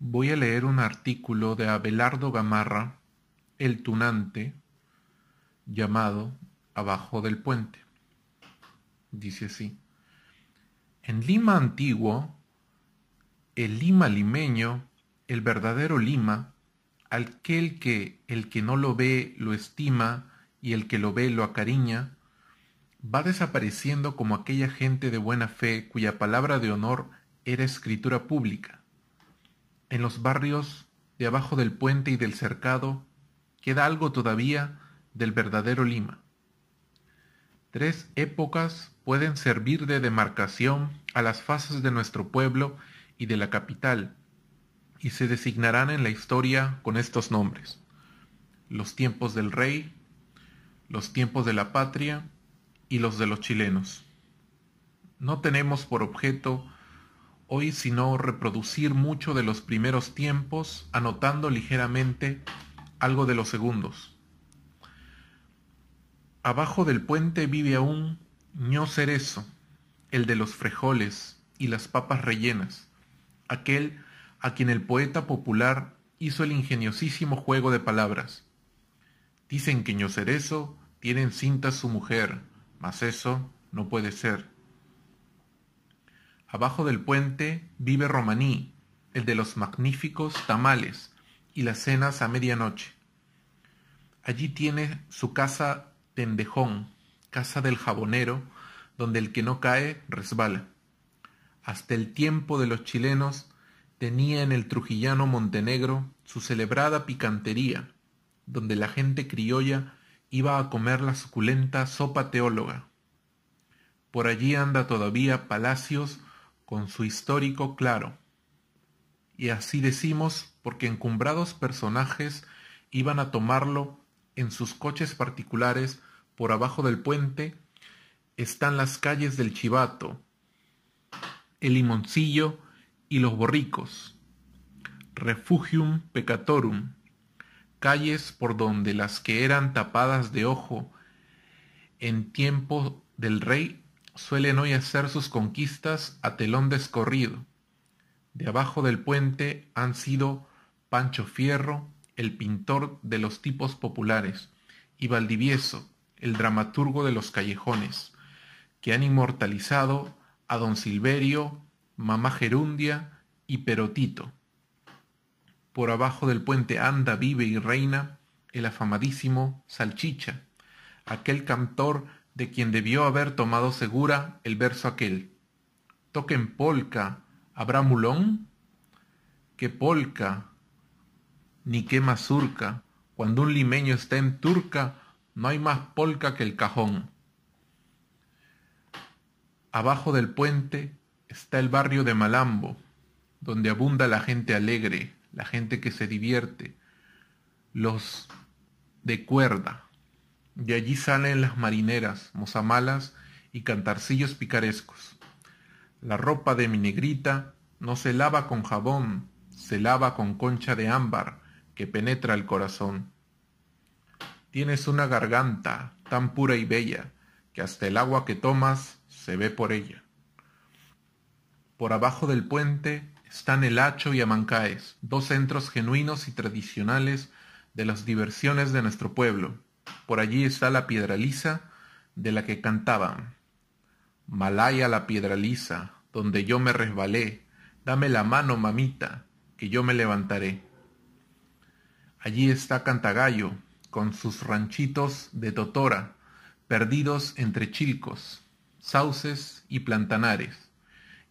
voy a leer un artículo de Abelardo Gamarra, El Tunante, llamado Abajo del Puente. Dice así. En Lima antiguo, el Lima limeño, el verdadero Lima, aquel que el que no lo ve lo estima y el que lo ve lo acariña, va desapareciendo como aquella gente de buena fe cuya palabra de honor era escritura pública en los barrios de abajo del puente y del cercado queda algo todavía del verdadero Lima. Tres épocas pueden servir de demarcación a las fases de nuestro pueblo y de la capital, y se designarán en la historia con estos nombres. Los tiempos del rey, los tiempos de la patria y los de los chilenos. No tenemos por objeto hoy sino reproducir mucho de los primeros tiempos, anotando ligeramente algo de los segundos. Abajo del puente vive aún ño cerezo, el de los frejoles y las papas rellenas, aquel a quien el poeta popular hizo el ingeniosísimo juego de palabras. Dicen que ño cerezo tiene en cinta su mujer, mas eso no puede ser. Abajo del puente vive Romaní, el de los magníficos tamales y las cenas a medianoche. Allí tiene su casa tendejón, casa del jabonero, donde el que no cae resbala. Hasta el tiempo de los chilenos tenía en el Trujillano Montenegro su celebrada picantería, donde la gente criolla iba a comer la suculenta sopa teóloga. Por allí anda todavía Palacios con su histórico claro. Y así decimos porque encumbrados personajes iban a tomarlo en sus coches particulares por abajo del puente están las calles del Chivato, el Limoncillo y los Borricos, Refugium Peccatorum, calles por donde las que eran tapadas de ojo en tiempo del rey suelen hoy hacer sus conquistas a telón descorrido. De abajo del puente han sido Pancho Fierro, el pintor de los tipos populares, y Valdivieso, el dramaturgo de los callejones, que han inmortalizado a don Silverio, mamá Gerundia y Perotito. Por abajo del puente anda, vive y reina el afamadísimo Salchicha, aquel cantor de quien debió haber tomado segura el verso aquel. Toquen polca, ¿habrá mulón? ¿Qué polca? Ni qué mazurca. Cuando un limeño está en turca, no hay más polca que el cajón. Abajo del puente está el barrio de Malambo, donde abunda la gente alegre, la gente que se divierte, los de cuerda, de allí salen las marineras, mozamalas y cantarcillos picarescos. La ropa de mi negrita no se lava con jabón, se lava con concha de ámbar que penetra el corazón. Tienes una garganta tan pura y bella que hasta el agua que tomas se ve por ella. Por abajo del puente están el Hacho y Amancaes, dos centros genuinos y tradicionales de las diversiones de nuestro pueblo por allí está la piedra lisa de la que cantaban. Malaya la piedra lisa, donde yo me resbalé. Dame la mano, mamita, que yo me levantaré. Allí está Cantagallo, con sus ranchitos de totora, perdidos entre chilcos, sauces y plantanares,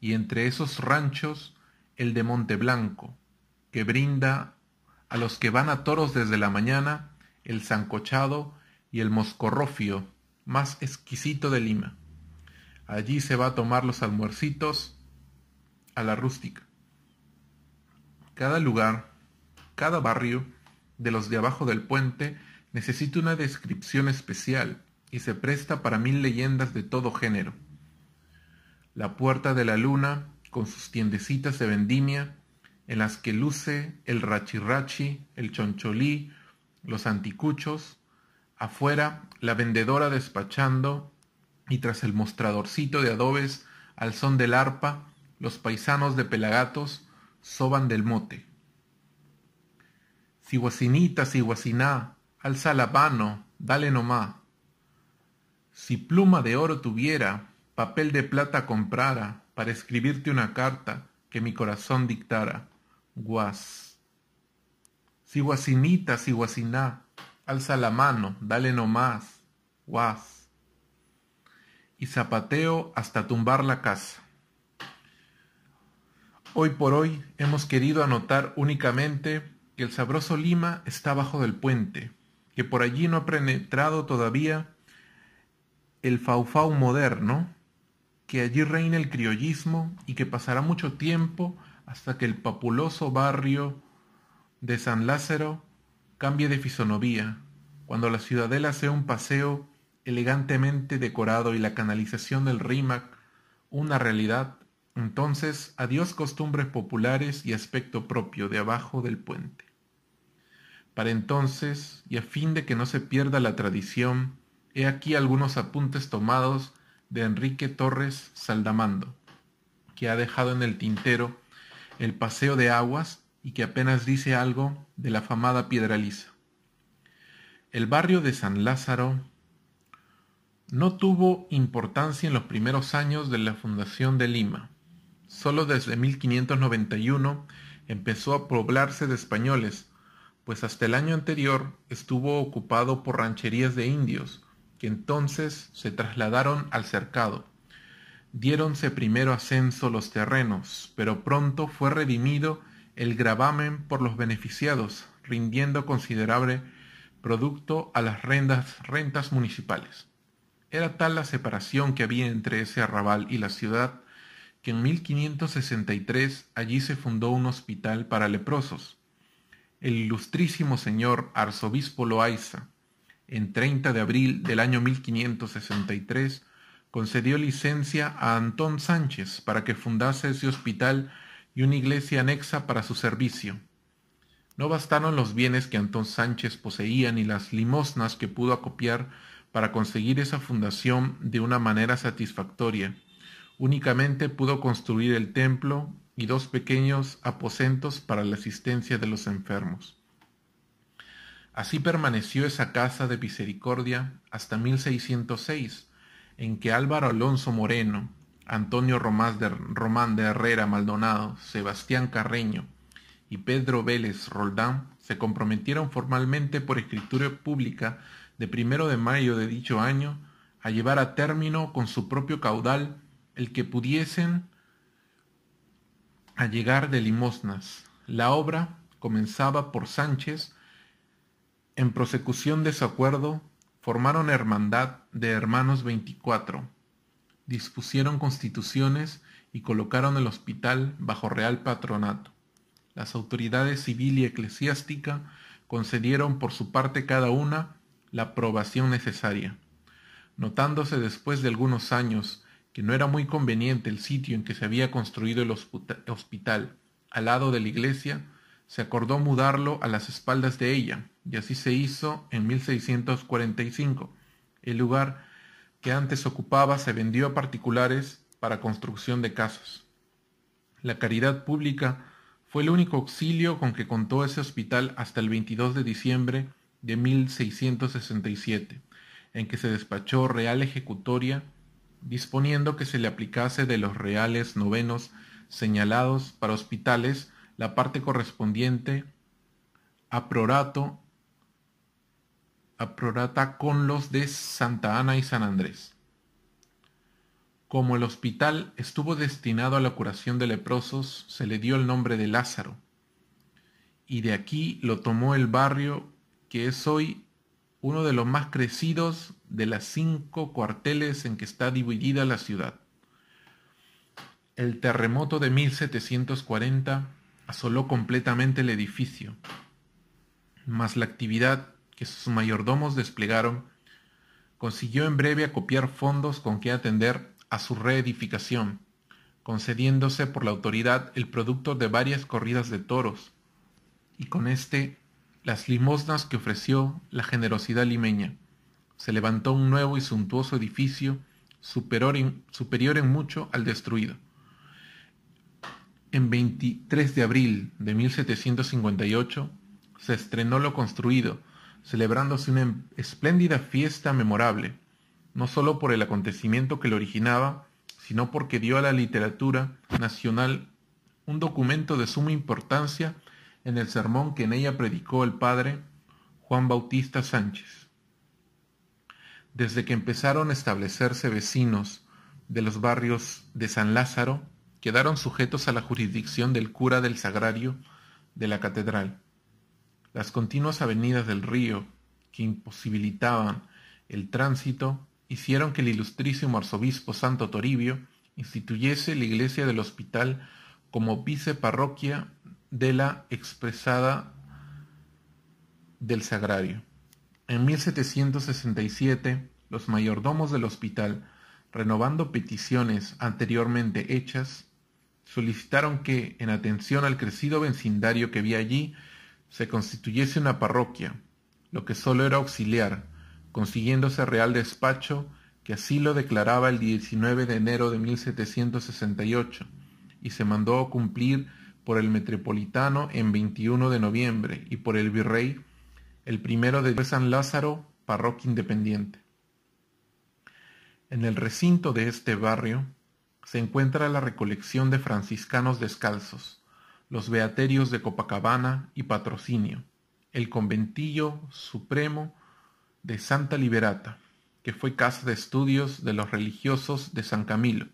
y entre esos ranchos el de Monte Blanco, que brinda a los que van a toros desde la mañana el zancochado y el moscorrofio más exquisito de Lima. Allí se va a tomar los almuercitos a la rústica. Cada lugar, cada barrio de los de abajo del puente necesita una descripción especial y se presta para mil leyendas de todo género. La puerta de la luna, con sus tiendecitas de vendimia, en las que luce el rachirrachi, el choncholí, los anticuchos, afuera la vendedora despachando y tras el mostradorcito de adobes al son del arpa, los paisanos de pelagatos soban del mote. Si si guaciná, alza la mano, dale nomá. Si pluma de oro tuviera, papel de plata comprara, para escribirte una carta que mi corazón dictara. Guas si guaciná, alza la mano, dale nomás, guas. Y zapateo hasta tumbar la casa. Hoy por hoy hemos querido anotar únicamente que el sabroso Lima está bajo del puente, que por allí no ha penetrado todavía el faufau moderno, que allí reina el criollismo y que pasará mucho tiempo hasta que el populoso barrio de San Lázaro cambie de fisonomía cuando la ciudadela sea un paseo elegantemente decorado y la canalización del Rímac una realidad, entonces adiós costumbres populares y aspecto propio de abajo del puente. Para entonces, y a fin de que no se pierda la tradición, he aquí algunos apuntes tomados de Enrique Torres Saldamando, que ha dejado en el tintero el paseo de aguas y que apenas dice algo de la famada Piedra Lisa. El barrio de San Lázaro no tuvo importancia en los primeros años de la fundación de Lima. Solo desde 1591 empezó a poblarse de españoles, pues hasta el año anterior estuvo ocupado por rancherías de indios, que entonces se trasladaron al cercado. Diéronse primero ascenso los terrenos, pero pronto fue redimido el gravamen por los beneficiados, rindiendo considerable producto a las rendas, rentas municipales. Era tal la separación que había entre ese arrabal y la ciudad que en 1563 allí se fundó un hospital para leprosos. El ilustrísimo señor arzobispo Loaysa, en 30 de abril del año 1563, concedió licencia a Antón Sánchez para que fundase ese hospital y una iglesia anexa para su servicio. No bastaron los bienes que Antón Sánchez poseía ni las limosnas que pudo acopiar para conseguir esa fundación de una manera satisfactoria. Únicamente pudo construir el templo y dos pequeños aposentos para la asistencia de los enfermos. Así permaneció esa casa de misericordia hasta 1606, en que Álvaro Alonso Moreno, Antonio Román de, Herrera Maldonado, Sebastián Carreño y Pedro Vélez Roldán se comprometieron formalmente por escritura pública de primero de mayo de dicho año a llevar a término con su propio caudal el que pudiesen a llegar de limosnas. La obra comenzaba por Sánchez, en prosecución de su acuerdo, formaron hermandad de hermanos 24, dispusieron constituciones y colocaron el hospital bajo real patronato. Las autoridades civil y eclesiástica concedieron por su parte cada una la aprobación necesaria. Notándose después de algunos años que no era muy conveniente el sitio en que se había construido el hospital, al lado de la iglesia, se acordó mudarlo a las espaldas de ella, y así se hizo en 1645. El lugar que antes ocupaba se vendió a particulares para construcción de casas. La caridad pública fue el único auxilio con que contó ese hospital hasta el 22 de diciembre de 1667, en que se despachó Real Ejecutoria disponiendo que se le aplicase de los reales novenos señalados para hospitales la parte correspondiente a prorato a prorata con los de Santa Ana y San Andrés. Como el hospital estuvo destinado a la curación de leprosos, se le dio el nombre de Lázaro, y de aquí lo tomó el barrio que es hoy uno de los más crecidos de las cinco cuarteles en que está dividida la ciudad. El terremoto de 1740 asoló completamente el edificio, mas la actividad que sus mayordomos desplegaron, consiguió en breve acopiar fondos con que atender a su reedificación, concediéndose por la autoridad el producto de varias corridas de toros, y con este las limosnas que ofreció la generosidad limeña. Se levantó un nuevo y suntuoso edificio superior en, superior en mucho al destruido. En 23 de abril de 1758 se estrenó lo construido, celebrándose una espléndida fiesta memorable, no sólo por el acontecimiento que lo originaba, sino porque dio a la literatura nacional un documento de suma importancia en el sermón que en ella predicó el padre Juan Bautista Sánchez. Desde que empezaron a establecerse vecinos de los barrios de San Lázaro, quedaron sujetos a la jurisdicción del cura del sagrario de la catedral las continuas avenidas del río, que imposibilitaban el tránsito, hicieron que el ilustrísimo arzobispo Santo Toribio instituyese la iglesia del hospital como viceparroquia de la expresada del Sagrario. En 1767, los mayordomos del hospital, renovando peticiones anteriormente hechas, solicitaron que, en atención al crecido vecindario que había allí, se constituyese una parroquia, lo que sólo era auxiliar, consiguiéndose real despacho que así lo declaraba el 19 de enero de 1768 y se mandó cumplir por el metropolitano en 21 de noviembre y por el virrey el primero de San Lázaro, parroquia independiente. En el recinto de este barrio se encuentra la recolección de franciscanos descalzos, los Beaterios de Copacabana y Patrocinio, el conventillo supremo de Santa Liberata, que fue casa de estudios de los religiosos de San Camilo,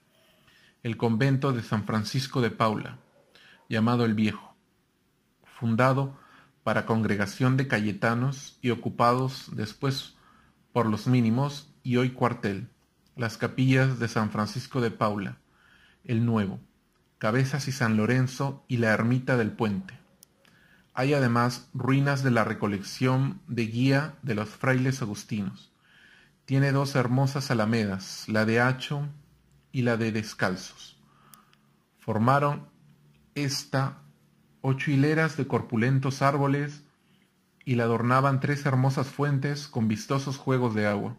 el convento de San Francisco de Paula, llamado el Viejo, fundado para congregación de Cayetanos y ocupados después por los mínimos y hoy cuartel, las capillas de San Francisco de Paula, el Nuevo, Cabezas y San Lorenzo y la ermita del puente. Hay además ruinas de la recolección de guía de los frailes agustinos. Tiene dos hermosas alamedas, la de Hacho y la de Descalzos. Formaron esta ocho hileras de corpulentos árboles y la adornaban tres hermosas fuentes con vistosos juegos de agua.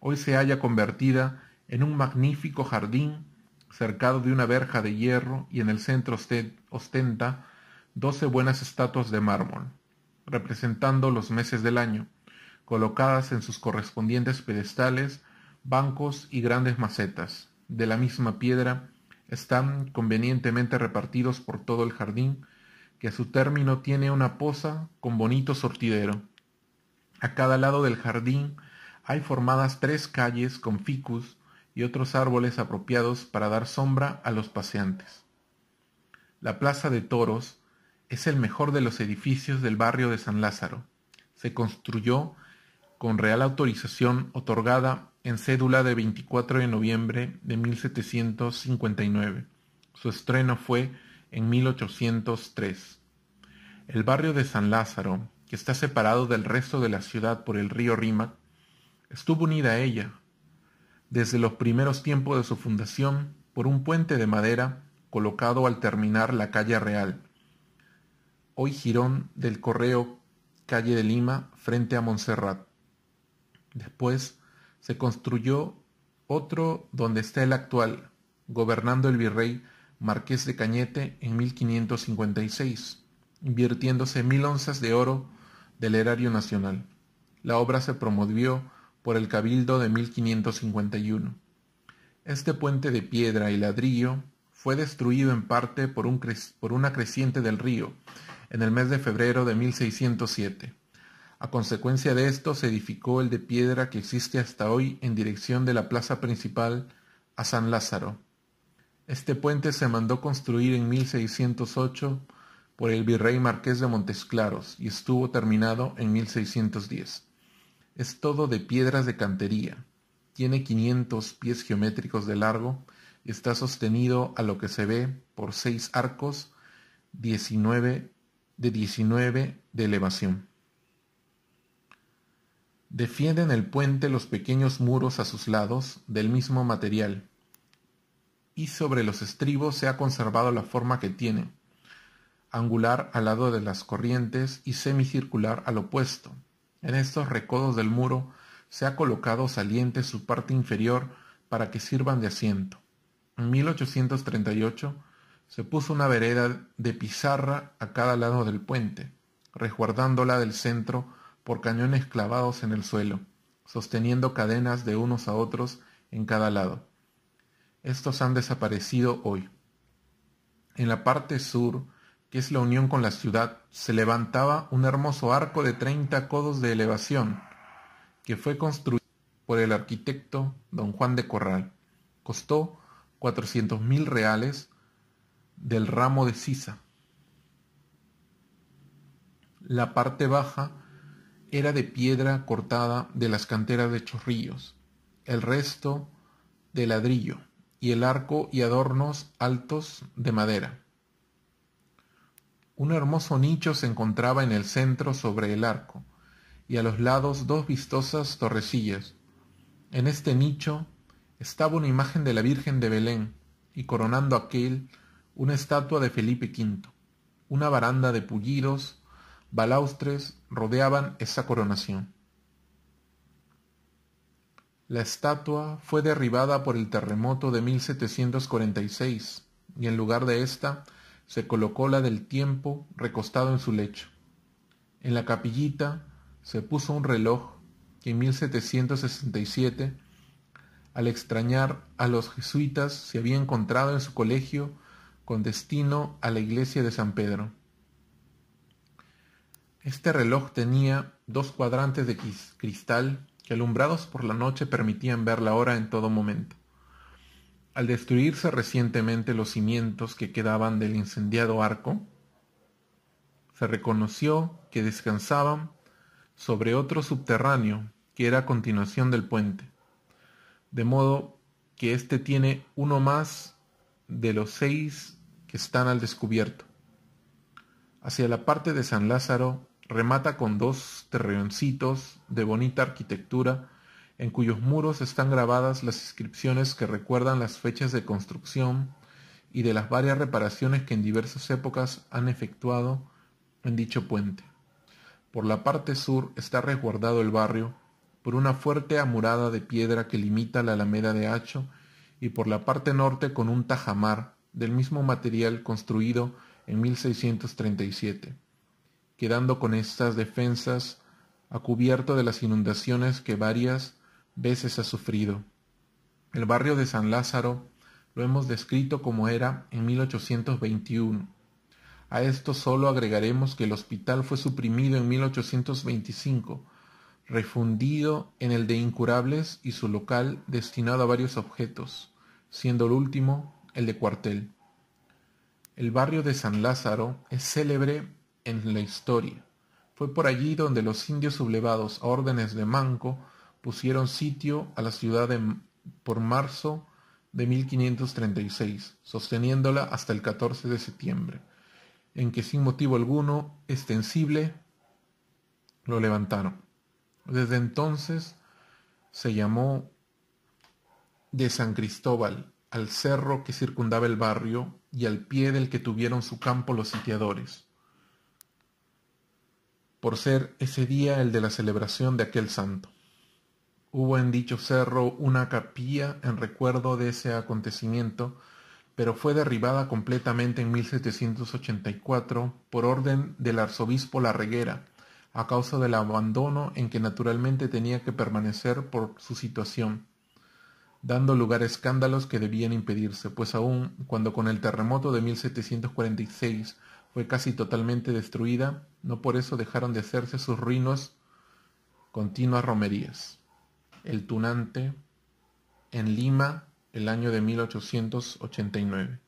Hoy se halla convertida en un magnífico jardín cercado de una verja de hierro y en el centro ostenta doce buenas estatuas de mármol, representando los meses del año, colocadas en sus correspondientes pedestales, bancos y grandes macetas. De la misma piedra están convenientemente repartidos por todo el jardín, que a su término tiene una poza con bonito sortidero. A cada lado del jardín hay formadas tres calles con ficus, y otros árboles apropiados para dar sombra a los paseantes. La Plaza de Toros es el mejor de los edificios del barrio de San Lázaro. Se construyó con real autorización otorgada en cédula de 24 de noviembre de 1759. Su estreno fue en 1803. El barrio de San Lázaro, que está separado del resto de la ciudad por el río Rímac, estuvo unida a ella desde los primeros tiempos de su fundación por un puente de madera colocado al terminar la calle Real, hoy Girón del Correo, calle de Lima, frente a Montserrat. Después se construyó otro donde está el actual, gobernando el virrey Marqués de Cañete en 1556, invirtiéndose mil onzas de oro del erario nacional. La obra se promovió por el Cabildo de 1551. Este puente de piedra y ladrillo fue destruido en parte por, una creciente del río en el mes de febrero de 1607. A consecuencia de esto se edificó el de piedra que existe hasta hoy en dirección de la plaza principal a San Lázaro. Este puente se mandó construir en 1608 por el virrey marqués de Montesclaros y estuvo terminado en 1610. Es todo de piedras de cantería. Tiene 500 pies geométricos de largo está sostenido a lo que se ve por seis arcos 19 de 19 de elevación. Defienden el puente los pequeños muros a sus lados del mismo material y sobre los estribos se ha conservado la forma que tiene, angular al lado de las corrientes y semicircular al opuesto, en estos recodos del muro se ha colocado saliente su parte inferior para que sirvan de asiento. En 1838 se puso una vereda de pizarra a cada lado del puente, resguardándola del centro por cañones clavados en el suelo, sosteniendo cadenas de unos a otros en cada lado. Estos han desaparecido hoy. En la parte sur que es la unión con la ciudad, se levantaba un hermoso arco de 30 codos de elevación, que fue construido por el arquitecto don Juan de Corral. Costó 400 mil reales del ramo de sisa. La parte baja era de piedra cortada de las canteras de chorrillos, el resto de ladrillo y el arco y adornos altos de madera. Un hermoso nicho se encontraba en el centro sobre el arco, y a los lados dos vistosas torrecillas. En este nicho estaba una imagen de la Virgen de Belén, y coronando aquel, una estatua de Felipe V. Una baranda de pullidos, balaustres rodeaban esa coronación. La estatua fue derribada por el terremoto de 1746 y en lugar de esta se colocó la del tiempo recostado en su lecho. En la capillita se puso un reloj que en 1767, al extrañar a los jesuitas, se había encontrado en su colegio con destino a la iglesia de San Pedro. Este reloj tenía dos cuadrantes de cristal que alumbrados por la noche permitían ver la hora en todo momento al destruirse recientemente los cimientos que quedaban del incendiado arco, se reconoció que descansaban sobre otro subterráneo que era a continuación del puente, de modo que éste tiene uno más de los seis que están al descubierto. Hacia la parte de San Lázaro remata con dos terreoncitos de bonita arquitectura en cuyos muros están grabadas las inscripciones que recuerdan las fechas de construcción y de las varias reparaciones que en diversas épocas han efectuado en dicho puente. Por la parte sur está resguardado el barrio por una fuerte amurada de piedra que limita la alameda de Hacho y por la parte norte con un tajamar del mismo material construido en 1637, quedando con estas defensas a cubierto de las inundaciones que varias veces ha sufrido. El barrio de San Lázaro lo hemos descrito como era en 1821. A esto solo agregaremos que el hospital fue suprimido en 1825, refundido en el de incurables y su local destinado a varios objetos, siendo el último el de cuartel. El barrio de San Lázaro es célebre en la historia. Fue por allí donde los indios sublevados a órdenes de Manco pusieron sitio a la ciudad por marzo de 1536, sosteniéndola hasta el 14 de septiembre, en que sin motivo alguno extensible lo levantaron. Desde entonces se llamó de San Cristóbal al cerro que circundaba el barrio y al pie del que tuvieron su campo los sitiadores, por ser ese día el de la celebración de aquel santo. Hubo en dicho cerro una capilla en recuerdo de ese acontecimiento, pero fue derribada completamente en 1784 por orden del arzobispo Larreguera, a causa del abandono en que naturalmente tenía que permanecer por su situación, dando lugar a escándalos que debían impedirse, pues aún cuando con el terremoto de 1746 fue casi totalmente destruida, no por eso dejaron de hacerse sus ruinos continuas romerías el Tunante en Lima el año de 1889.